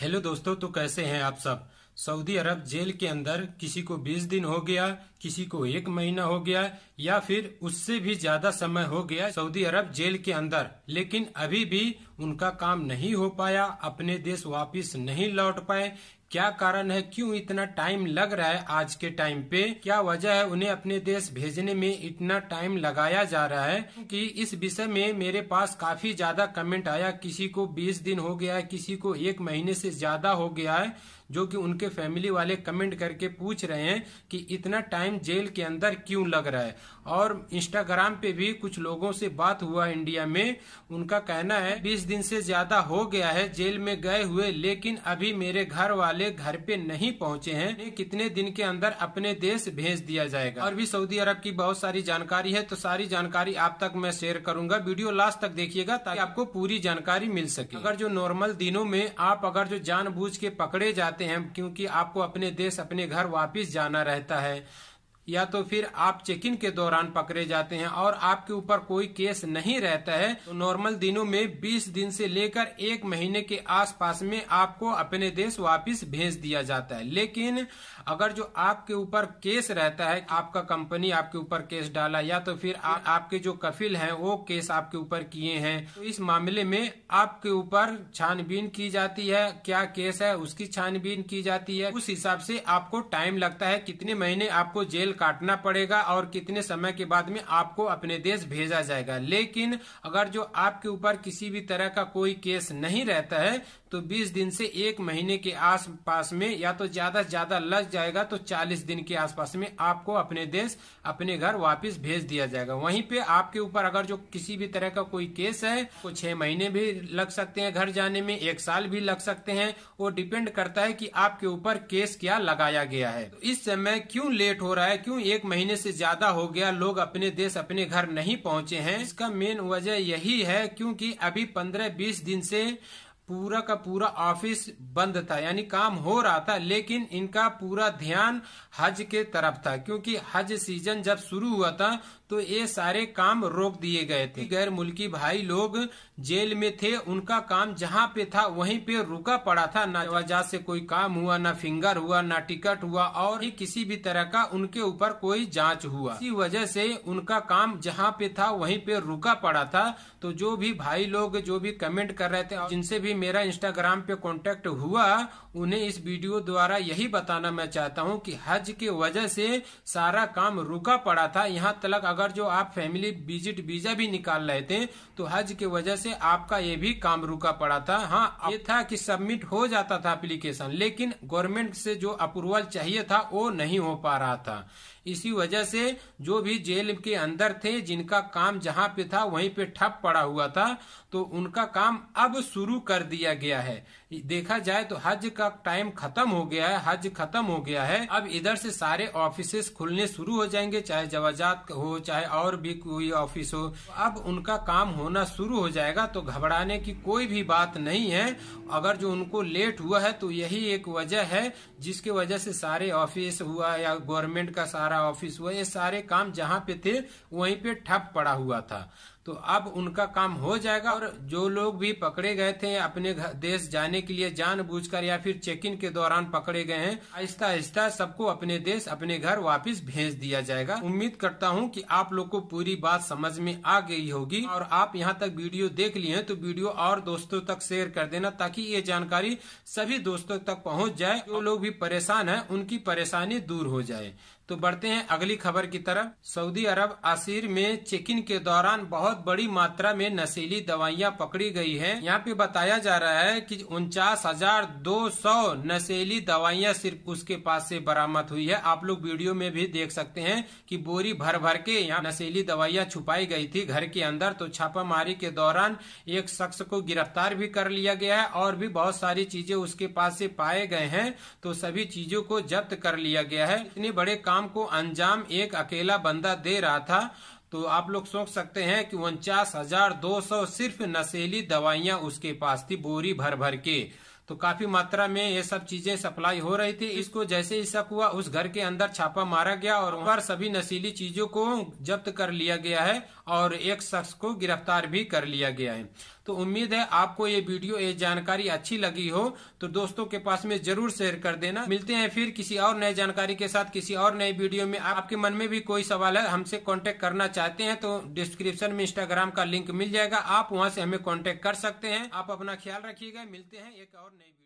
Hello दोस्तों तो कैसे हैं आप सब सऊदी अरब जेल के अंदर किसी को 20 दिन हो गया किसी को एक महीना हो गया या फिर उससे भी ज्यादा समय हो गया सऊदी अरब जेल के अंदर लेकिन अभी भी उनका काम नहीं हो पाया अपने देश वापस नहीं लौट पाए क्या कारण है क्यों इतना टाइम लग रहा है आज के टाइम पे क्या वजह है उन्हें अपने देश भेजने में इतना टाइम लगाया जा रहा है कि इस विषय में मेरे पास काफी ज्यादा कमेंट आया किसी को 20 दिन हो गया है किसी को एक महीने से ज्यादा हो गया है जो कि उनके फैमिली वाले कमेंट करके पूछ रहे हैं कि इतना टाइम जेल के अंदर क्यों लग रहा है और इंस्टाग्राम पे भी कुछ लोगों से बात हुआ इंडिया में उनका कहना है बीस दिन से ज्यादा हो गया है जेल में गए हुए लेकिन अभी मेरे घर वाले घर पे नहीं पहुंचे हैं कितने दिन के अंदर अपने देश भेज दिया जाएगा और भी सऊदी अरब की बहुत सारी जानकारी है तो सारी जानकारी आप तक मैं शेयर करूंगा वीडियो लास्ट तक देखिएगा ताकि आपको पूरी जानकारी मिल सके अगर जो नॉर्मल दिनों में आप अगर जो जानबूझ के पकड़े जाते जाते हैं क्योंकि आपको अपने देश अपने घर वापस जाना रहता है या तो फिर आप चेक इन के दौरान पकड़े जाते हैं और आपके ऊपर कोई केस नहीं रहता है तो नॉर्मल दिनों में 20 दिन से लेकर एक महीने के आसपास में आपको अपने देश वापस भेज दिया जाता है लेकिन अगर जो आपके ऊपर केस रहता है आपका कंपनी आपके ऊपर केस डाला या तो फिर आ, आपके जो कफिल हैं वो केस आपके ऊपर किए हैं तो इस मामले में आपके ऊपर छानबीन की जाती है क्या केस है उसकी छानबीन की जाती है उस हिसाब से आपको टाइम लगता है कितने महीने आपको जेल काटना पड़ेगा और कितने समय के बाद में आपको अपने देश भेजा जाएगा लेकिन अगर जो आपके ऊपर किसी भी तरह का कोई केस नहीं रहता है तो 20 दिन से एक महीने के आसपास में या तो ज्यादा से ज्यादा लग जाएगा तो 40 दिन के आसपास में आपको अपने देश अपने घर वापस भेज दिया जाएगा वहीं पे आपके ऊपर अगर जो किसी भी तरह का कोई केस है तो छह महीने भी लग सकते हैं घर जाने में एक साल भी लग सकते हैं वो डिपेंड करता है कि आपके ऊपर केस क्या लगाया गया है तो इस समय क्यों लेट हो रहा है क्यों एक महीने से ज्यादा हो गया लोग अपने देश अपने घर नहीं पहुंचे हैं इसका मेन वजह यही है क्योंकि अभी पंद्रह बीस दिन से पूरा का पूरा ऑफिस बंद था यानी काम हो रहा था लेकिन इनका पूरा ध्यान हज के तरफ था क्योंकि हज सीजन जब शुरू हुआ था तो ये सारे काम रोक दिए गए थे गैर मुल्की भाई लोग जेल में थे उनका काम जहाँ पे था वहीं पे रुका पड़ा था ना वजह से कोई काम हुआ ना फिंगर हुआ ना टिकट हुआ और ही किसी भी तरह का उनके ऊपर कोई जांच हुआ इसी वजह से उनका काम जहाँ पे था वहीं पे रुका पड़ा था तो जो भी भाई लोग जो भी कमेंट कर रहे थे जिनसे भी मेरा इंस्टाग्राम पे कॉन्टेक्ट हुआ उन्हें इस वीडियो द्वारा यही बताना मैं चाहता हूँ की हज की वजह से सारा काम रुका पड़ा था यहाँ तक अगर अगर जो आप फैमिली विजिट वीजा भी निकाल रहे थे तो हज की वजह से आपका ये भी काम रुका पड़ा था हाँ ये था कि सबमिट हो जाता था एप्लीकेशन लेकिन गवर्नमेंट से जो अप्रूवल चाहिए था वो नहीं हो पा रहा था इसी वजह से जो भी जेल के अंदर थे जिनका काम जहाँ पे था वहीं पे ठप पड़ा हुआ था तो उनका काम अब शुरू कर दिया गया है देखा जाए तो हज का टाइम खत्म हो गया है हज खत्म हो गया है अब इधर से सारे ऑफिस खुलने शुरू हो जाएंगे चाहे जवाजात हो चाहे और भी कोई ऑफिस हो अब उनका काम होना शुरू हो जाएगा तो घबराने की कोई भी बात नहीं है अगर जो उनको लेट हुआ है तो यही एक वजह है जिसके वजह से सारे ऑफिस हुआ या गवर्नमेंट का सारा हमारा ऑफिस हुआ ये सारे काम जहाँ पे थे वहीं पे ठप पड़ा हुआ था तो अब उनका काम हो जाएगा और जो लोग भी पकड़े गए थे अपने देश जाने के लिए जानबूझकर या फिर चेक इन के दौरान पकड़े गए हैं आहिस्ता आहिस्ता सबको अपने देश अपने घर वापस भेज दिया जाएगा उम्मीद करता हूँ कि आप लोग को पूरी बात समझ में आ गई होगी और आप यहाँ तक वीडियो देख लिए तो वीडियो और दोस्तों तक शेयर कर देना ताकि ये जानकारी सभी दोस्तों तक पहुँच जाए जो लोग भी परेशान है उनकी परेशानी दूर हो जाए तो बढ़ते हैं अगली खबर की तरफ सऊदी अरब आसिर में चेक इन के दौरान बहुत बहुत बड़ी मात्रा में नशीली दवाइयां पकड़ी गई हैं। यहाँ पे बताया जा रहा है कि उनचास हजार दो सौ नशीली दवाइयां सिर्फ उसके पास से बरामद हुई है आप लोग वीडियो में भी देख सकते हैं कि बोरी भर भर के यहाँ नशीली दवाइयां छुपाई गई थी घर के अंदर तो छापामारी के दौरान एक शख्स को गिरफ्तार भी कर लिया गया है और भी बहुत सारी चीजें उसके पास से पाए गए हैं तो सभी चीजों को जब्त कर लिया गया है इतने बड़े काम को अंजाम एक अकेला बंदा दे रहा था तो आप लोग सोच सकते हैं कि उनचास हजार दो सौ सिर्फ नशेली दवाइयां उसके पास थी बोरी भर भर के तो काफी मात्रा में ये सब चीजें सप्लाई हो रही थी इसको जैसे ही शक हुआ उस घर के अंदर छापा मारा गया और वहां सभी नशीली चीजों को जब्त कर लिया गया है और एक शख्स को गिरफ्तार भी कर लिया गया है तो उम्मीद है आपको ये वीडियो ये जानकारी अच्छी लगी हो तो दोस्तों के पास में जरूर शेयर कर देना मिलते हैं फिर किसी और नए जानकारी के साथ किसी और नए वीडियो में आपके मन में भी कोई सवाल है हमसे कॉन्टेक्ट करना चाहते हैं तो डिस्क्रिप्शन में इंस्टाग्राम का लिंक मिल जाएगा आप वहाँ से हमें कॉन्टेक्ट कर सकते हैं आप अपना ख्याल रखिएगा मिलते हैं एक और नई